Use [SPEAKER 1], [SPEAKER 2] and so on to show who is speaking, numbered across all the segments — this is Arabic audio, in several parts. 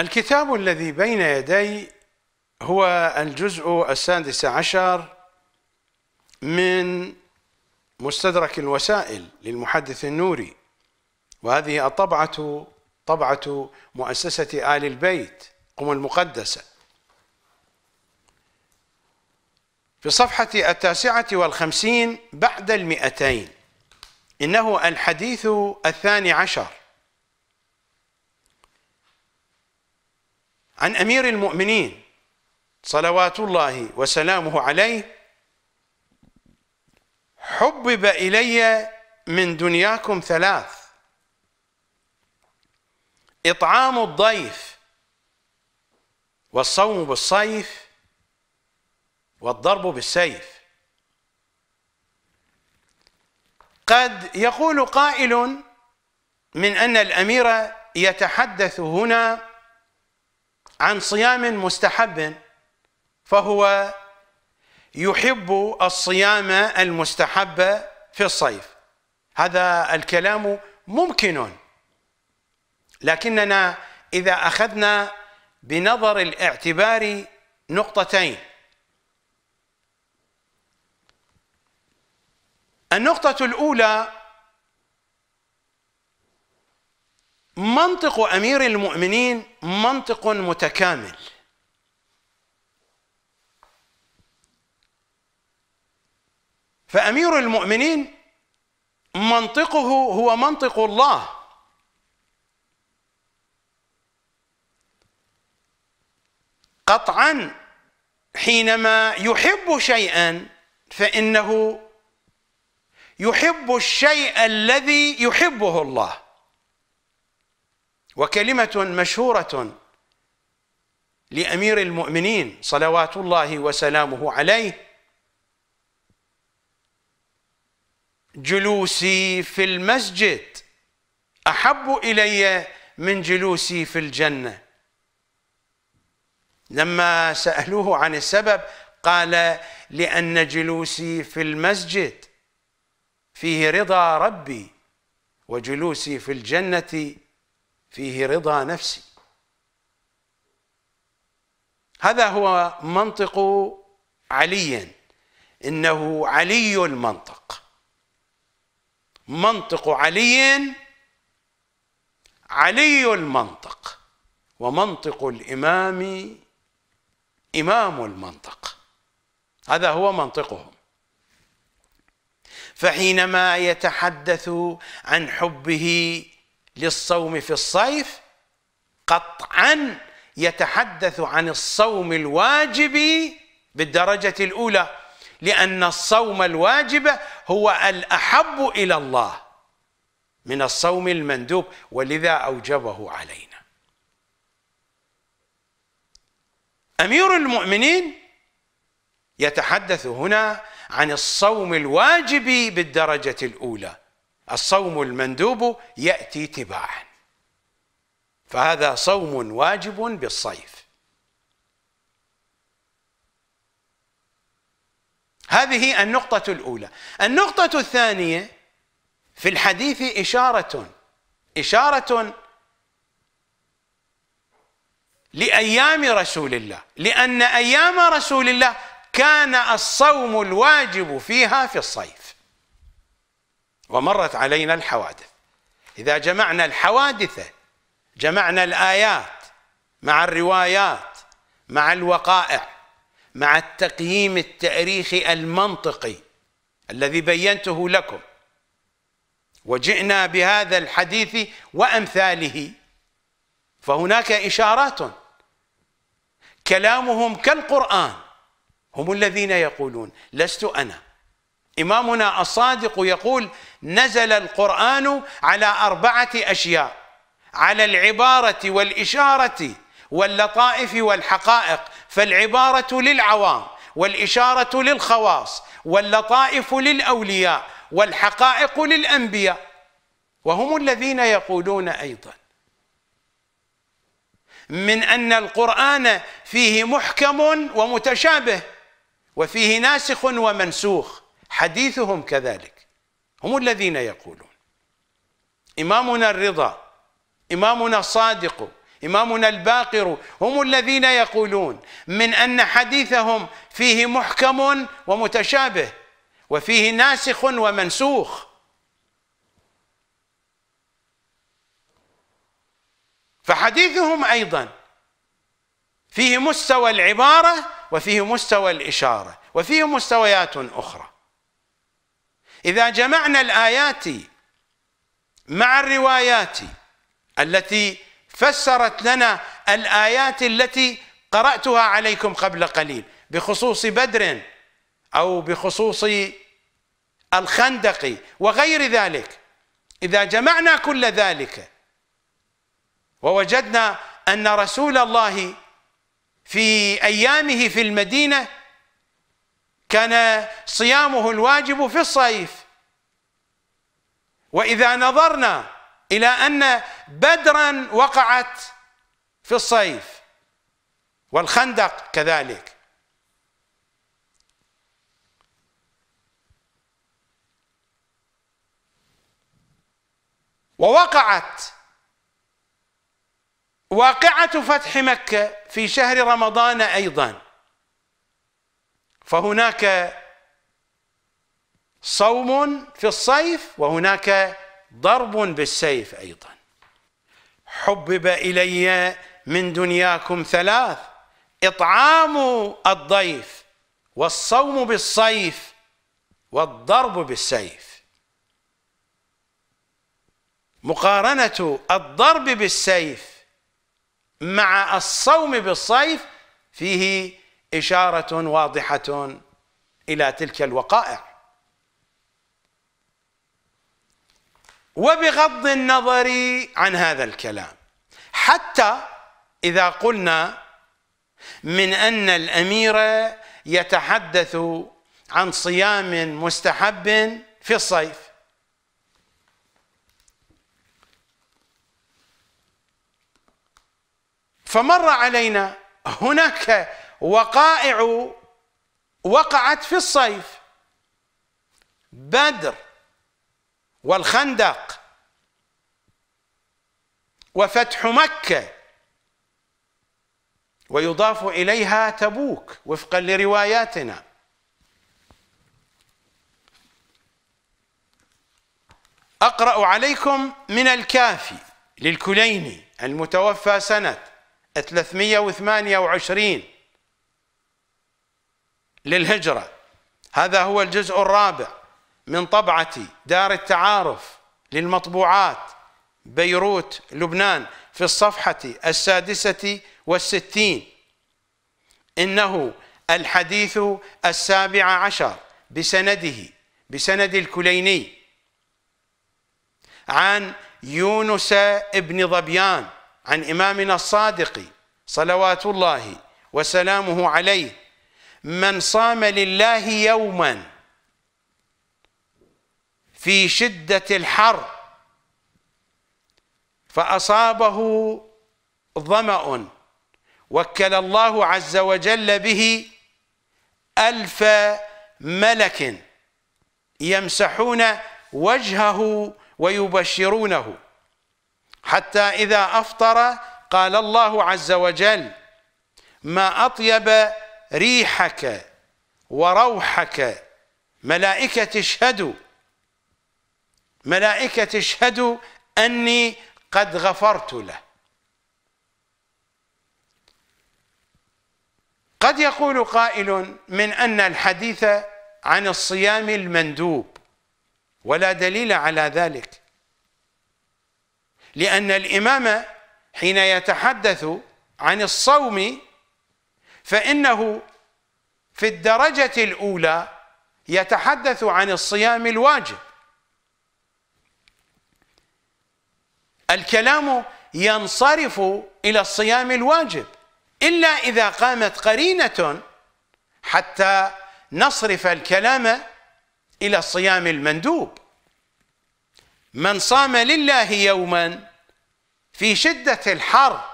[SPEAKER 1] الكتاب الذي بين يدي هو الجزء السادس عشر من مستدرك الوسائل للمحدث النوري وهذه الطبعة طبعة مؤسسة آل البيت قم المقدسة في الصفحة التاسعة والخمسين بعد المئتين إنه الحديث الثاني عشر عن أمير المؤمنين صلوات الله وسلامه عليه حبب إلي من دنياكم ثلاث إطعام الضيف والصوم بالصيف والضرب بالسيف قد يقول قائل من أن الأمير يتحدث هنا عن صيام مستحب فهو يحب الصيام المستحب في الصيف هذا الكلام ممكن لكننا إذا أخذنا بنظر الاعتبار نقطتين النقطة الأولى منطق امير المؤمنين منطق متكامل فامير المؤمنين منطقه هو منطق الله قطعا حينما يحب شيئا فانه يحب الشيء الذي يحبه الله وكلمة مشهورة لأمير المؤمنين صلوات الله وسلامه عليه جلوسي في المسجد أحب إلي من جلوسي في الجنة لما سألوه عن السبب قال لأن جلوسي في المسجد فيه رضا ربي وجلوسي في الجنة فيه رضا نفسي هذا هو منطق علي انه علي المنطق منطق علي علي المنطق ومنطق الامام امام المنطق هذا هو منطقهم فحينما يتحدث عن حبه للصوم في الصيف قطعا يتحدث عن الصوم الواجب بالدرجة الأولى لأن الصوم الواجب هو الأحب إلى الله من الصوم المندوب ولذا أوجبه علينا أمير المؤمنين يتحدث هنا عن الصوم الواجب بالدرجة الأولى الصوم المندوب يأتي تباعا فهذا صوم واجب بالصيف هذه النقطة الأولى النقطة الثانية في الحديث إشارة إشارة لأيام رسول الله لأن أيام رسول الله كان الصوم الواجب فيها في الصيف ومرت علينا الحوادث إذا جمعنا الحوادث جمعنا الآيات مع الروايات مع الوقائع مع التقييم التاريخي المنطقي الذي بينته لكم وجئنا بهذا الحديث وامثاله فهناك اشارات كلامهم كالقران هم الذين يقولون لست انا إمامنا الصادق يقول نزل القرآن على أربعة أشياء على العبارة والإشارة واللطائف والحقائق فالعبارة للعوام والإشارة للخواص واللطائف للأولياء والحقائق للأنبياء وهم الذين يقولون أيضا من أن القرآن فيه محكم ومتشابه وفيه ناسخ ومنسوخ حديثهم كذلك هم الذين يقولون إمامنا الرضا إمامنا الصادق إمامنا الباقر هم الذين يقولون من أن حديثهم فيه محكم ومتشابه وفيه ناسخ ومنسوخ فحديثهم أيضا فيه مستوى العبارة وفيه مستوى الإشارة وفيه مستويات أخرى إذا جمعنا الآيات مع الروايات التي فسرت لنا الآيات التي قرأتها عليكم قبل قليل بخصوص بدر أو بخصوص الخندق وغير ذلك إذا جمعنا كل ذلك ووجدنا أن رسول الله في أيامه في المدينة كان صيامه الواجب في الصيف واذا نظرنا الى ان بدرا وقعت في الصيف والخندق كذلك ووقعت واقعه فتح مكه في شهر رمضان ايضا فهناك صوم في الصيف وهناك ضرب بالسيف ايضا حبب الي من دنياكم ثلاث اطعام الضيف والصوم بالصيف والضرب بالسيف مقارنه الضرب بالسيف مع الصوم بالصيف فيه إشارة واضحة إلى تلك الوقائع وبغض النظر عن هذا الكلام حتى إذا قلنا من أن الأمير يتحدث عن صيام مستحب في الصيف فمر علينا هناك وقائع وقعت في الصيف بدر والخندق وفتح مكه ويضاف اليها تبوك وفقا لرواياتنا اقرا عليكم من الكافي للكليني المتوفى سنه 328 للهجرة هذا هو الجزء الرابع من طبعة دار التعارف للمطبوعات بيروت لبنان في الصفحة السادسة والستين إنه الحديث السابع عشر بسنده بسند الكليني عن يونس ابن ظبيان عن إمامنا الصادق صلوات الله وسلامه عليه من صام لله يوما في شدة الحر فأصابه ظمأ وكل الله عز وجل به ألف ملك يمسحون وجهه ويبشرونه حتى إذا أفطر قال الله عز وجل ما أطيب ريحك وروحك ملائكة تشهدوا ملائكة تشهدوا أني قد غفرت له قد يقول قائل من أن الحديث عن الصيام المندوب ولا دليل على ذلك لأن الإمام حين يتحدث عن الصوم فإنه في الدرجة الأولى يتحدث عن الصيام الواجب الكلام ينصرف إلى الصيام الواجب إلا إذا قامت قرينة حتى نصرف الكلام إلى الصيام المندوب من صام لله يوما في شدة الحر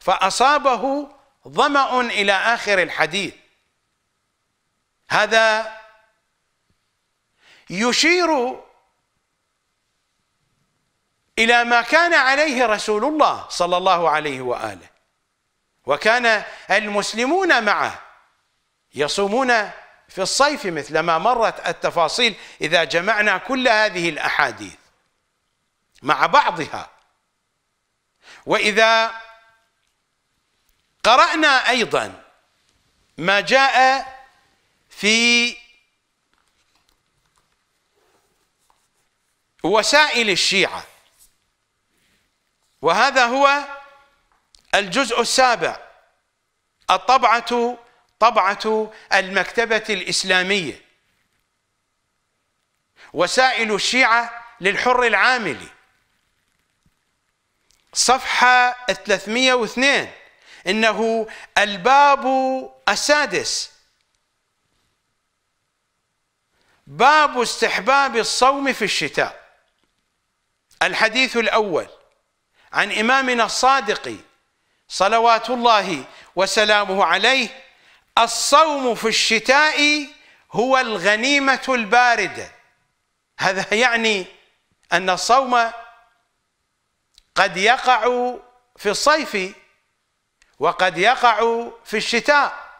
[SPEAKER 1] فأصابه ظمأ إلى آخر الحديث هذا يشير إلى ما كان عليه رسول الله صلى الله عليه وآله وكان المسلمون معه يصومون في الصيف مثل ما مرت التفاصيل إذا جمعنا كل هذه الأحاديث مع بعضها وإذا قرأنا أيضا ما جاء في وسائل الشيعة وهذا هو الجزء السابع الطبعة طبعة المكتبة الإسلامية وسائل الشيعة للحر العاملي صفحة 302 انه الباب السادس باب استحباب الصوم في الشتاء الحديث الاول عن امامنا الصادق صلوات الله وسلامه عليه الصوم في الشتاء هو الغنيمه البارده هذا يعني ان الصوم قد يقع في الصيف وقد يقع في الشتاء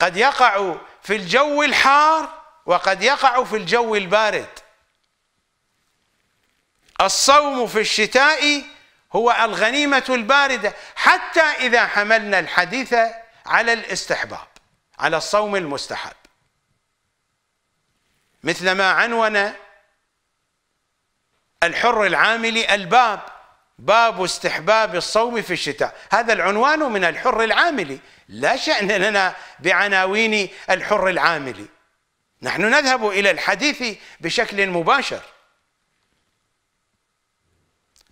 [SPEAKER 1] قد يقع في الجو الحار وقد يقع في الجو البارد الصوم في الشتاء هو الغنيمة الباردة حتى إذا حملنا الحديث على الاستحباب على الصوم المستحب مثل ما عنون الحر العامل الباب باب استحباب الصوم في الشتاء هذا العنوان من الحر العاملي لا شأن لنا بعناوين الحر العاملي نحن نذهب إلى الحديث بشكل مباشر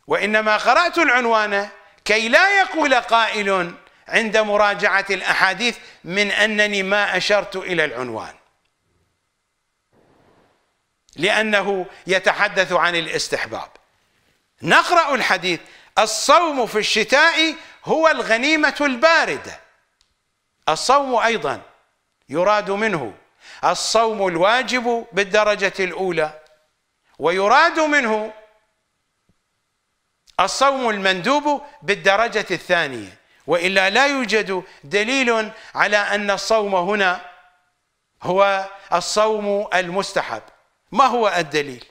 [SPEAKER 1] وإنما قرأت العنوان كي لا يقول قائل عند مراجعة الأحاديث من أنني ما أشرت إلى العنوان لأنه يتحدث عن الاستحباب نقرأ الحديث الصوم في الشتاء هو الغنيمة الباردة الصوم أيضا يراد منه الصوم الواجب بالدرجة الأولى ويراد منه الصوم المندوب بالدرجة الثانية وإلا لا يوجد دليل على أن الصوم هنا هو الصوم المستحب ما هو الدليل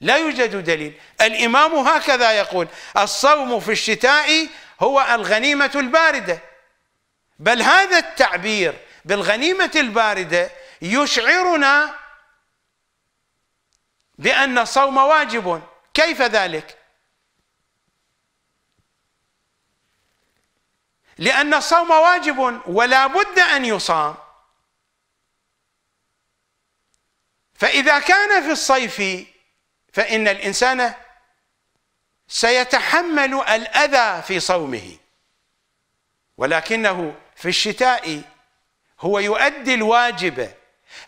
[SPEAKER 1] لا يوجد دليل الإمام هكذا يقول الصوم في الشتاء هو الغنيمة الباردة بل هذا التعبير بالغنيمة الباردة يشعرنا بأن الصوم واجب كيف ذلك؟ لأن الصوم واجب ولا بد أن يصام فإذا كان في الصيف فإن الإنسان سيتحمل الأذى في صومه ولكنه في الشتاء هو يؤدي الواجب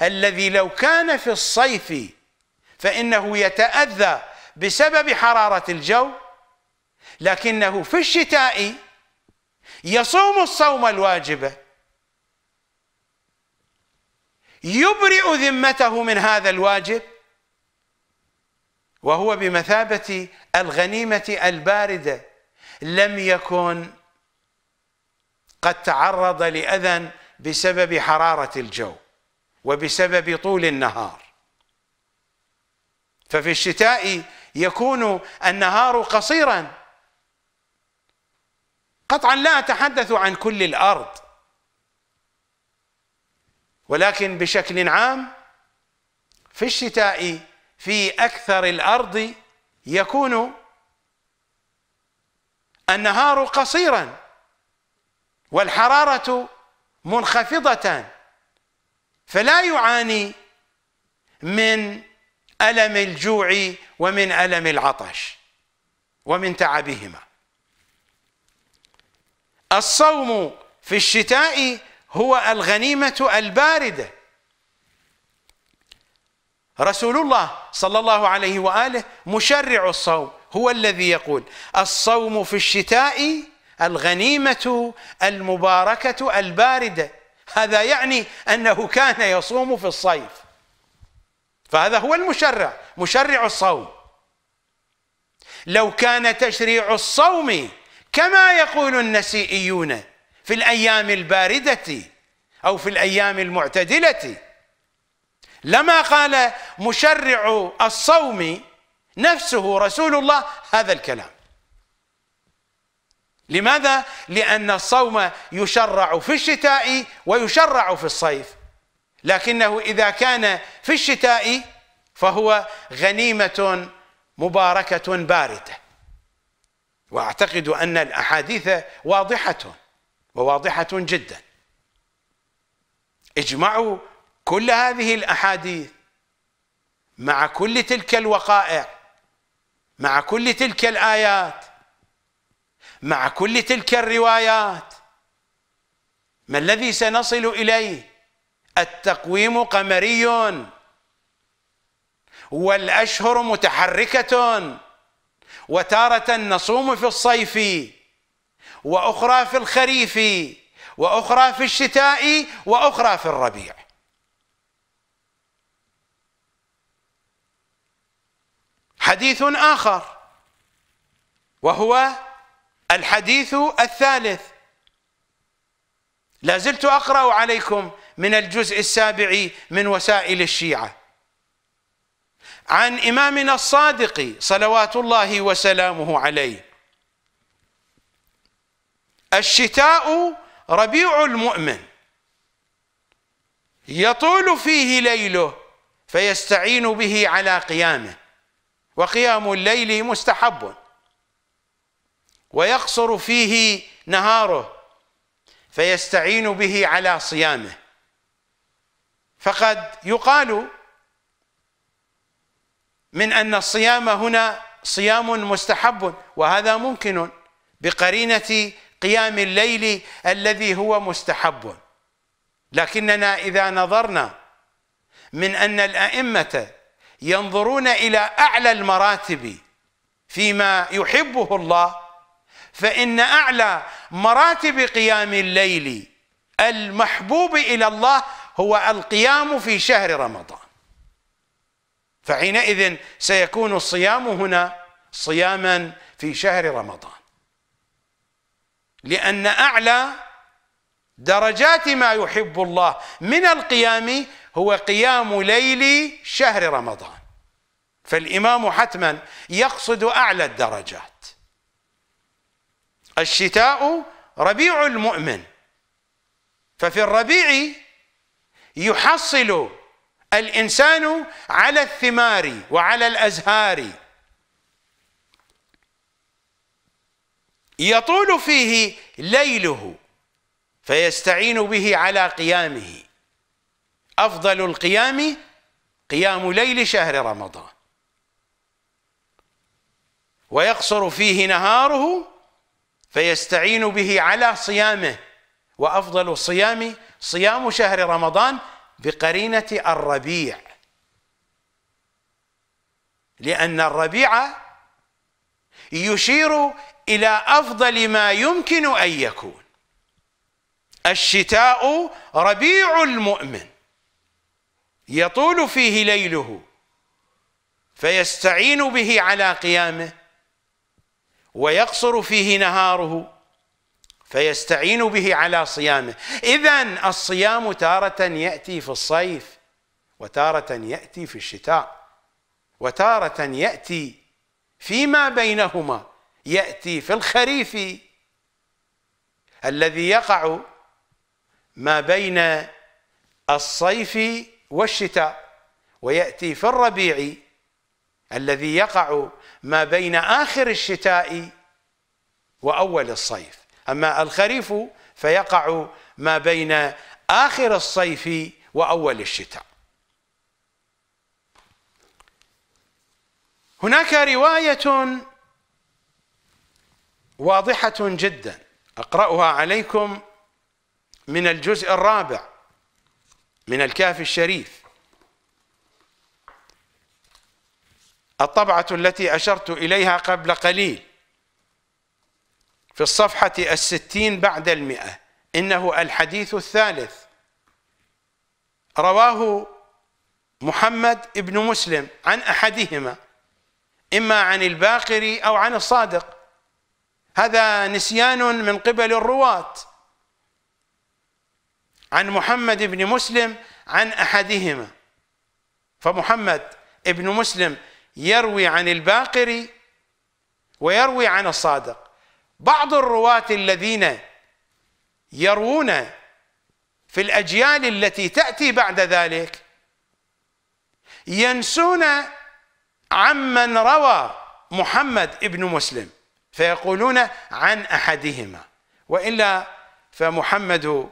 [SPEAKER 1] الذي لو كان في الصيف فإنه يتأذى بسبب حرارة الجو لكنه في الشتاء يصوم الصوم الواجب يبرئ ذمته من هذا الواجب وهو بمثابة الغنيمة الباردة لم يكن قد تعرض لأذى بسبب حرارة الجو وبسبب طول النهار ففي الشتاء يكون النهار قصيرا قطعا لا أتحدث عن كل الأرض ولكن بشكل عام في الشتاء في أكثر الأرض يكون النهار قصيرا والحرارة منخفضة فلا يعاني من ألم الجوع ومن ألم العطش ومن تعبهما الصوم في الشتاء هو الغنيمة الباردة رسول الله صلى الله عليه واله مشرع الصوم هو الذي يقول الصوم في الشتاء الغنيمه المباركه البارده هذا يعني انه كان يصوم في الصيف فهذا هو المشرع مشرع الصوم لو كان تشريع الصوم كما يقول النسيئيون في الايام البارده او في الايام المعتدله لما قال مشرع الصوم نفسه رسول الله هذا الكلام لماذا؟ لأن الصوم يشرع في الشتاء ويشرع في الصيف لكنه إذا كان في الشتاء فهو غنيمة مباركة باردة وأعتقد أن الأحاديث واضحة وواضحة جدا اجمعوا كل هذه الأحاديث مع كل تلك الوقائع مع كل تلك الآيات مع كل تلك الروايات ما الذي سنصل إليه التقويم قمري والأشهر متحركة وتارة نصوم في الصيف وأخرى في الخريف وأخرى في الشتاء وأخرى في الربيع حديث آخر وهو الحديث الثالث لا زلت أقرأ عليكم من الجزء السابع من وسائل الشيعة عن إمامنا الصادق صلوات الله وسلامه عليه الشتاء ربيع المؤمن يطول فيه ليله فيستعين به على قيامه وقيام الليل مستحب ويقصر فيه نهاره فيستعين به على صيامه فقد يقال من ان الصيام هنا صيام مستحب وهذا ممكن بقرينه قيام الليل الذي هو مستحب لكننا اذا نظرنا من ان الائمه ينظرون إلى أعلى المراتب فيما يحبه الله فإن أعلى مراتب قيام الليل المحبوب إلى الله هو القيام في شهر رمضان فحينئذ سيكون الصيام هنا صياما في شهر رمضان لأن أعلى درجات ما يحب الله من القيام هو قيام ليل شهر رمضان فالإمام حتما يقصد أعلى الدرجات الشتاء ربيع المؤمن ففي الربيع يحصل الإنسان على الثمار وعلى الأزهار يطول فيه ليله فيستعين به على قيامه أفضل القيام قيام ليل شهر رمضان ويقصر فيه نهاره فيستعين به على صيامه وأفضل الصيام صيام شهر رمضان بقرينة الربيع لأن الربيع يشير إلى أفضل ما يمكن أن يكون الشتاء ربيع المؤمن يطول فيه ليله فيستعين به على قيامه ويقصر فيه نهاره فيستعين به على صيامه إذا الصيام تارة يأتي في الصيف وتارة يأتي في الشتاء وتارة يأتي فيما بينهما يأتي في الخريف الذي يقع ما بين الصيف والشتاء ويأتي في الربيع الذي يقع ما بين آخر الشتاء وأول الصيف أما الخريف فيقع ما بين آخر الصيف وأول الشتاء هناك رواية واضحة جدا أقرأها عليكم من الجزء الرابع من الكهف الشريف الطبعة التي أشرت إليها قبل قليل في الصفحة الستين بعد المئة إنه الحديث الثالث رواه محمد ابن مسلم عن أحدهما إما عن الباقري أو عن الصادق هذا نسيان من قبل الرواة عن محمد بن مسلم عن احدهما فمحمد بن مسلم يروي عن الباقري ويروي عن الصادق بعض الرواة الذين يروون في الاجيال التي تاتي بعد ذلك ينسون عمن روى محمد ابن مسلم فيقولون عن احدهما والا فمحمد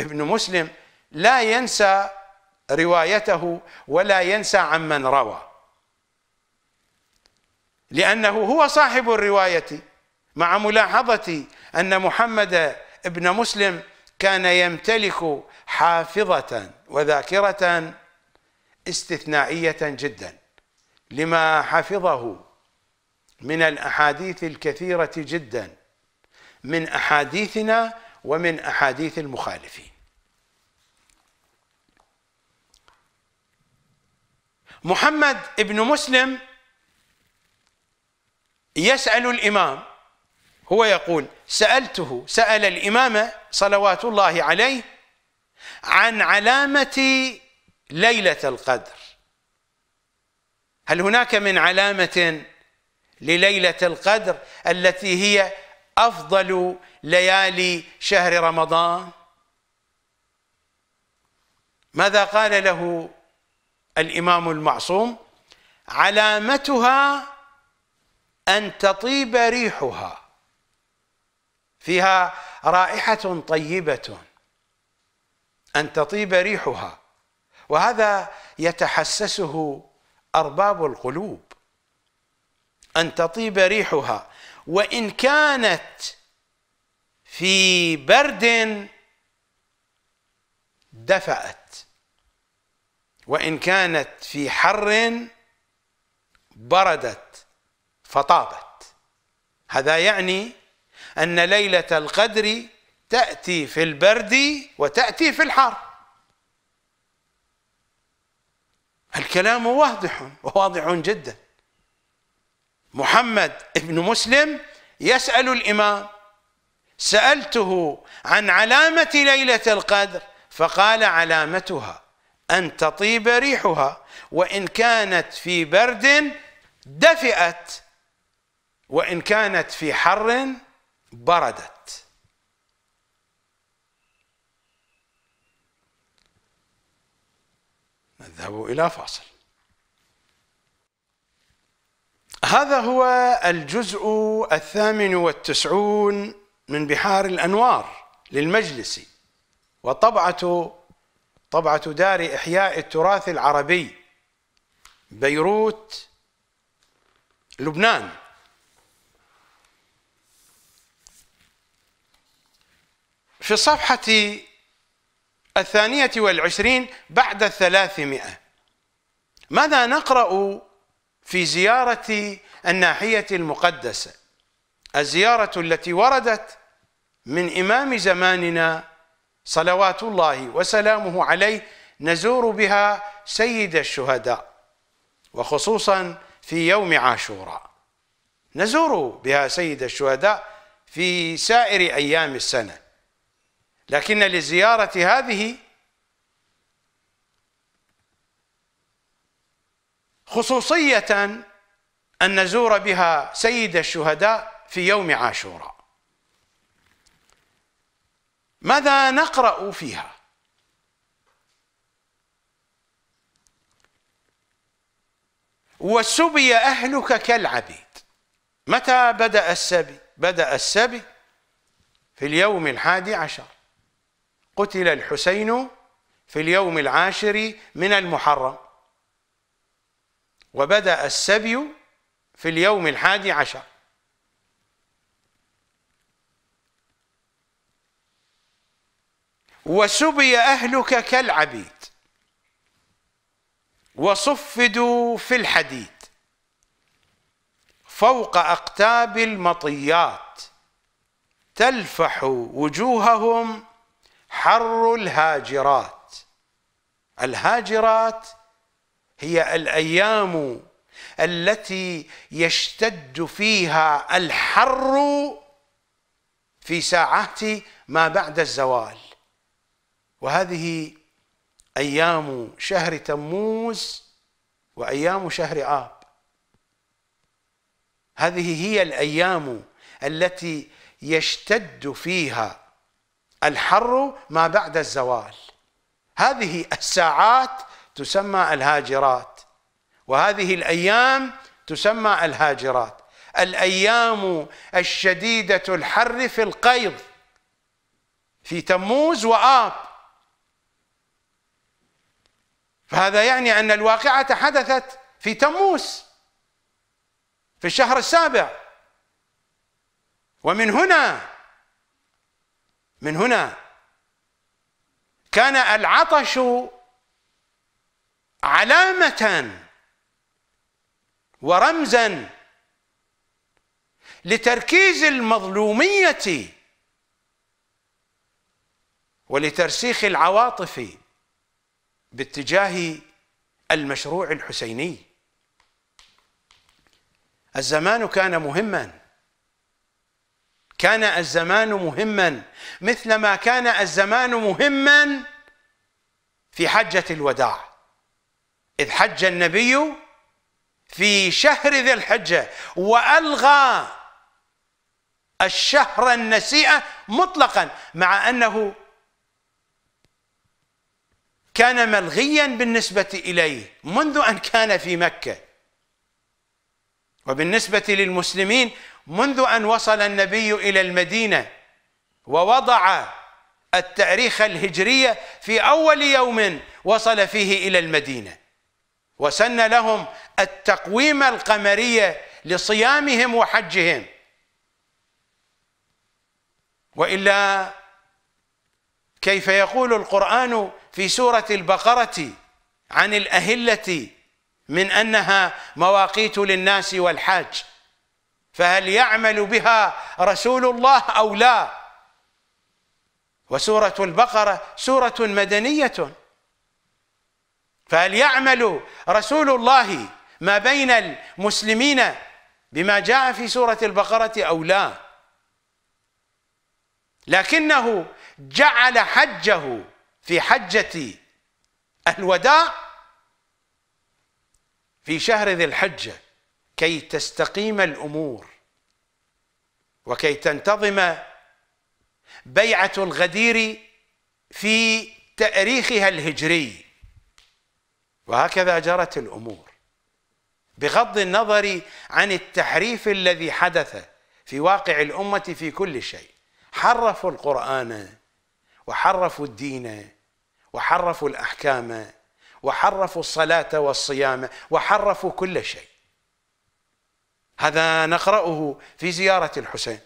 [SPEAKER 1] ابن مسلم لا ينسى روايته ولا ينسى عمن روى لأنه هو صاحب الرواية مع ملاحظة أن محمد ابن مسلم كان يمتلك حافظة وذاكرة استثنائية جدا لما حفظه من الأحاديث الكثيرة جدا من أحاديثنا ومن أحاديث المخالفين محمد بن مسلم يسأل الإمام هو يقول سألته سأل الإمام صلوات الله عليه عن علامة ليلة القدر هل هناك من علامة لليلة القدر التي هي أفضل ليالي شهر رمضان ماذا قال له الامام المعصوم علامتها ان تطيب ريحها فيها رائحه طيبه ان تطيب ريحها وهذا يتحسسه ارباب القلوب ان تطيب ريحها وان كانت في برد دفأت وإن كانت في حر بردت فطابت هذا يعني أن ليلة القدر تأتي في البرد وتأتي في الحر الكلام واضح وواضح جدا محمد ابن مسلم يسأل الإمام سألته عن علامة ليلة القدر فقال علامتها أن تطيب ريحها وإن كانت في برد دفئت وإن كانت في حر بردت نذهب إلى فاصل هذا هو الجزء الثامن والتسعون من بحار الأنوار للمجلس وطبعة طبعة دار إحياء التراث العربي بيروت لبنان في صفحة الثانية والعشرين بعد الثلاثمائة ماذا نقرأ في زيارة الناحية المقدسة الزيارة التي وردت من إمام زماننا صلوات الله وسلامه عليه نزور بها سيد الشهداء وخصوصا في يوم عاشوراء نزور بها سيد الشهداء في سائر أيام السنة لكن للزيارة هذه خصوصية أن نزور بها سيد الشهداء في يوم عاشوراء ماذا نقرا فيها وسبي اهلك كالعبيد متى بدا السبي بدا السبي في اليوم الحادي عشر قتل الحسين في اليوم العاشر من المحرم وبدا السبي في اليوم الحادي عشر وسبي أهلك كالعبيد وصفدوا في الحديد فوق أقتاب المطيات تلفح وجوههم حر الهاجرات الهاجرات هي الأيام التي يشتد فيها الحر في ساعات ما بعد الزوال وهذه ايام شهر تموز وايام شهر اب هذه هي الايام التي يشتد فيها الحر ما بعد الزوال هذه الساعات تسمى الهاجرات وهذه الايام تسمى الهاجرات الايام الشديده الحر في القيض في تموز واب فهذا يعني أن الواقعة حدثت في تموز في الشهر السابع ومن هنا من هنا كان العطش علامة ورمزا لتركيز المظلومية ولترسيخ العواطف باتجاه المشروع الحسيني الزمان كان مهما كان الزمان مهما مثلما كان الزمان مهما في حجة الوداع إذ حج النبي في شهر ذي الحجة وألغى الشهر النسيئة مطلقا مع أنه كان ملغيا بالنسبة إليه منذ أن كان في مكة وبالنسبة للمسلمين منذ أن وصل النبي إلى المدينة ووضع التاريخ الهجرية في أول يوم وصل فيه إلى المدينة وسن لهم التقويم القمرية لصيامهم وحجهم وإلا كيف يقول القرآن في سورة البقرة عن الأهلة من أنها مواقيت للناس والحاج فهل يعمل بها رسول الله أو لا وسورة البقرة سورة مدنية فهل يعمل رسول الله ما بين المسلمين بما جاء في سورة البقرة أو لا لكنه جعل حجه في حجة الوداع في شهر ذي الحجة كي تستقيم الأمور وكي تنتظم بيعة الغدير في تأريخها الهجري وهكذا جرت الأمور بغض النظر عن التحريف الذي حدث في واقع الأمة في كل شيء حرفوا القرآن وحرفوا الدين وحرفوا الأحكام وحرفوا الصلاة والصيام وحرفوا كل شيء هذا نقرأه في زيارة الحسين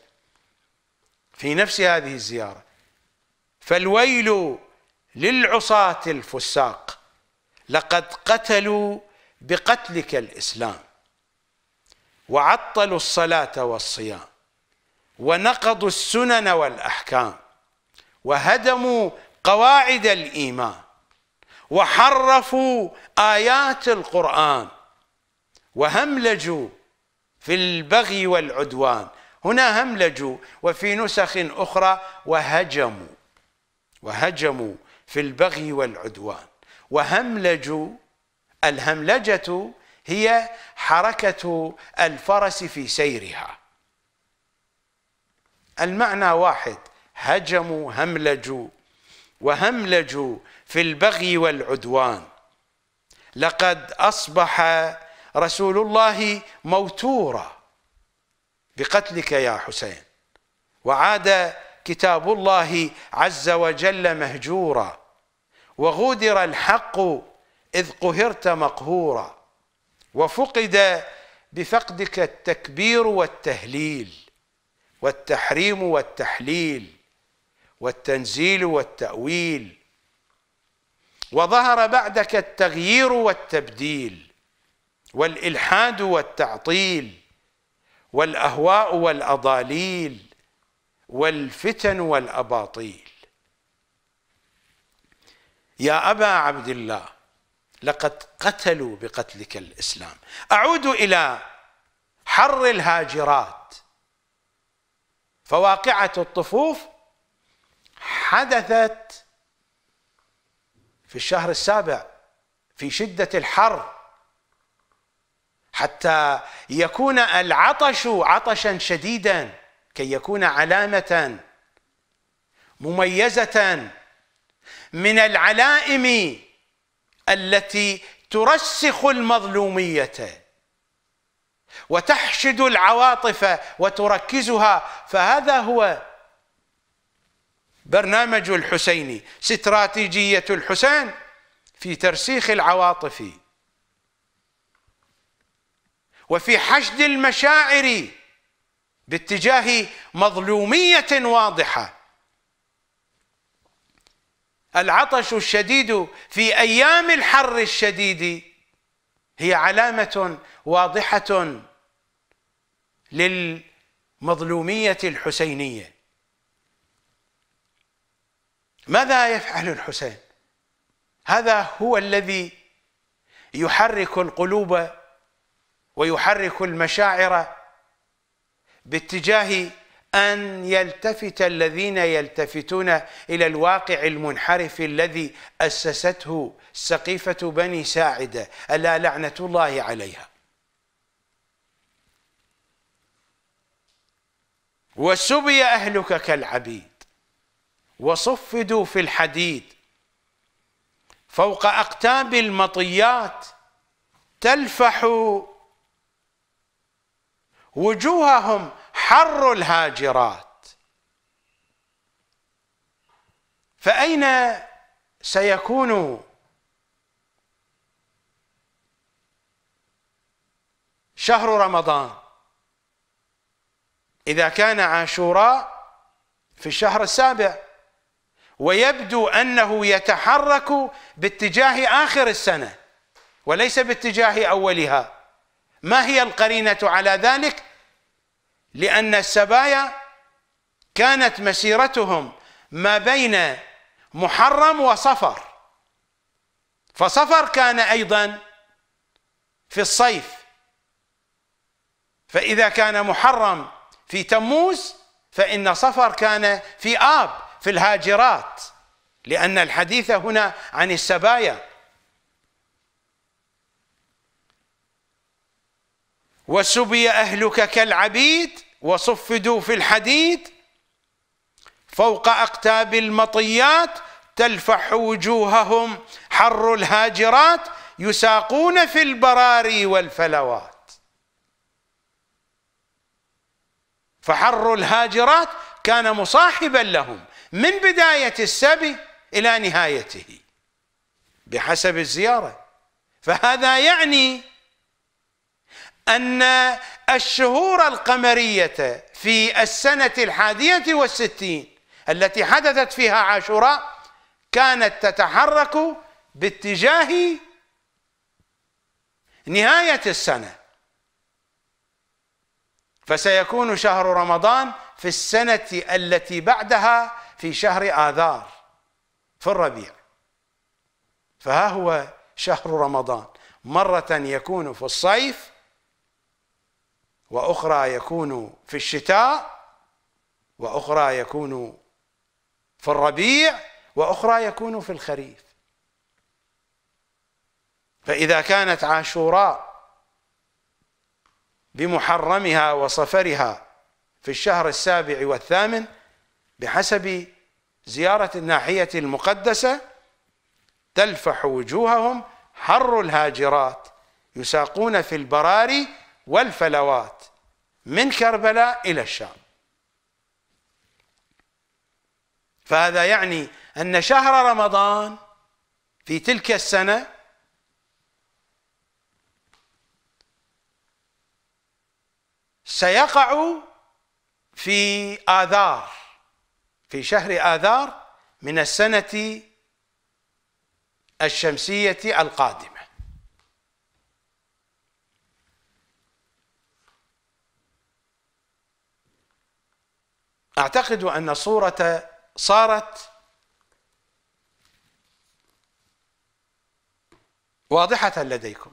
[SPEAKER 1] في نفس هذه الزيارة فالويل للعصاة الفساق لقد قتلوا بقتلك الإسلام وعطلوا الصلاة والصيام ونقضوا السنن والأحكام وهدموا قواعد الايمان وحرفوا ايات القران وهملجوا في البغي والعدوان هنا هملجوا وفي نسخ اخرى وهجموا وهجموا في البغي والعدوان وهملجوا الهملجه هي حركه الفرس في سيرها المعنى واحد هجموا هملجوا وهملجوا في البغي والعدوان لقد اصبح رسول الله موتورا بقتلك يا حسين وعاد كتاب الله عز وجل مهجورا وغودر الحق اذ قهرت مقهورا وفقد بفقدك التكبير والتهليل والتحريم والتحليل والتنزيل والتأويل وظهر بعدك التغيير والتبديل والإلحاد والتعطيل والأهواء والأضاليل والفتن والأباطيل يا أبا عبد الله لقد قتلوا بقتلك الإسلام أعود إلى حر الهاجرات فواقعة الطفوف حدثت في الشهر السابع في شدة الحر حتى يكون العطش عطشا شديدا كي يكون علامة مميزة من العلائم التي ترسخ المظلومية وتحشد العواطف وتركزها فهذا هو برنامج الحسيني استراتيجية الحسين في ترسيخ العواطف وفي حشد المشاعر باتجاه مظلومية واضحة العطش الشديد في أيام الحر الشديد هي علامة واضحة للمظلومية الحسينية ماذا يفعل الحسين هذا هو الذي يحرك القلوب ويحرك المشاعر باتجاه ان يلتفت الذين يلتفتون الى الواقع المنحرف الذي اسسته سقيفه بني ساعده الا لعنه الله عليها وسبي اهلك كالعبيد وصفدوا في الحديد فوق أقتاب المطيات تلفح وجوههم حر الهاجرات فأين سيكون شهر رمضان إذا كان عاشوراء في الشهر السابع ويبدو انه يتحرك باتجاه اخر السنه وليس باتجاه اولها ما هي القرينه على ذلك لان السبايا كانت مسيرتهم ما بين محرم وصفر فصفر كان ايضا في الصيف فاذا كان محرم في تموز فان صفر كان في اب في الهاجرات لأن الحديث هنا عن السبايا وسبي أهلك كالعبيد وصفدوا في الحديد فوق أقتاب المطيات تلفح وجوههم حر الهاجرات يساقون في البراري والفلوات فحر الهاجرات كان مصاحبا لهم من بداية السبي إلى نهايته بحسب الزيارة فهذا يعني أن الشهور القمرية في السنة الحادية والستين التي حدثت فيها عاشوراء كانت تتحرك باتجاه نهاية السنة فسيكون شهر رمضان في السنة التي بعدها في شهر آذار في الربيع فها هو شهر رمضان مرة يكون في الصيف وأخرى يكون في الشتاء وأخرى يكون في الربيع وأخرى يكون في الخريف فإذا كانت عاشوراء بمحرمها وصفرها في الشهر السابع والثامن بحسب زيارة الناحية المقدسة تلفح وجوههم حر الهاجرات يساقون في البراري والفلوات من كربلاء إلى الشام فهذا يعني أن شهر رمضان في تلك السنة سيقع في آذار في شهر آذار من السنة الشمسية القادمة أعتقد أن الصورة صارت واضحة لديكم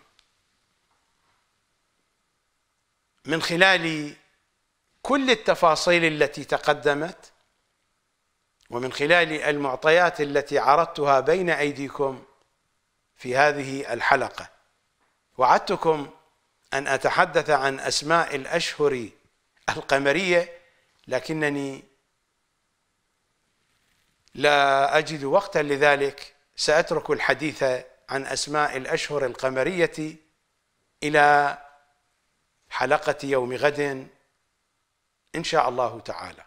[SPEAKER 1] من خلال كل التفاصيل التي تقدمت ومن خلال المعطيات التي عرضتها بين ايديكم في هذه الحلقه وعدتكم ان اتحدث عن اسماء الاشهر القمريه لكنني لا اجد وقتا لذلك ساترك الحديث عن اسماء الاشهر القمريه الى حلقه يوم غد ان شاء الله تعالى